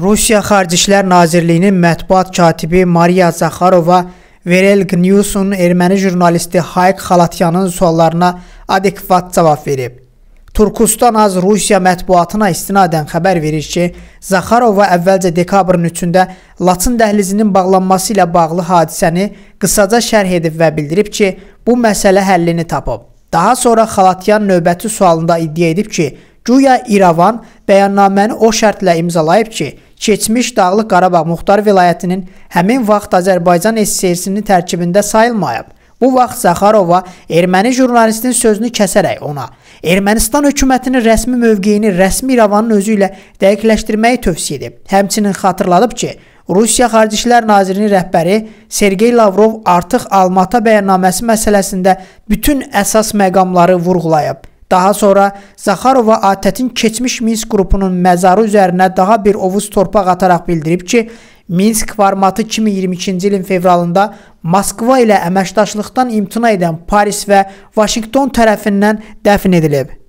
Rusiya Xarici İşlər Nazirliyinin mətbuat katibi Maria Zakharova Verel Gnyusun erməni jurnalisti Hayk Xalatyanın suallarına adekvat cavab verib. Turkustan az Rusiya mətbuatına istinadən xəbər verir ki, Zaxarova əvvəlcə dekabrın 3-də Laçın dəhlizinin bağlanması ilə bağlı hadisəni qısaca şərh edib və bildirib ki, bu məsələ həllini tapıb. Daha sonra Xalatyan növbəti sualında iddia edib ki, Guya İrəvan bəyannaməni o şərtlə imzalayıb ki, keçmiş Dağlıq Qarabağ Muxtar vilayətinin həmin vaxt Azərbaycan SSR-sinin tərkibində sayılmayıb. Bu vaxt Zaxarova erməni jurnalistin sözünü kəsərək ona Ermənistan hökumətinin rəsmi mövqeyini rəsmi İrəvanın özü ilə dəqiqləşdirməyi tövsiyə edib. Həmçinin xatırladıb ki, Rusiya Xarici İşlər Nazirinin rəhbəri Sergey Lavrov artıq Almata bəyannaməsi məsələsində bütün əsas məqamları vurğulayıb. Daha sonra Zaxarova ATƏT-in keçmiş Minsk qrupunun məzarı üzərinə daha bir ovuz torpaq ataraq bildirib ki, Minsk formatı 2022-ci ilin fevralında Moskva ilə əməkdaşlıqdan imtina edən Paris və Vaşinqton tərəfindən dəfn edilib.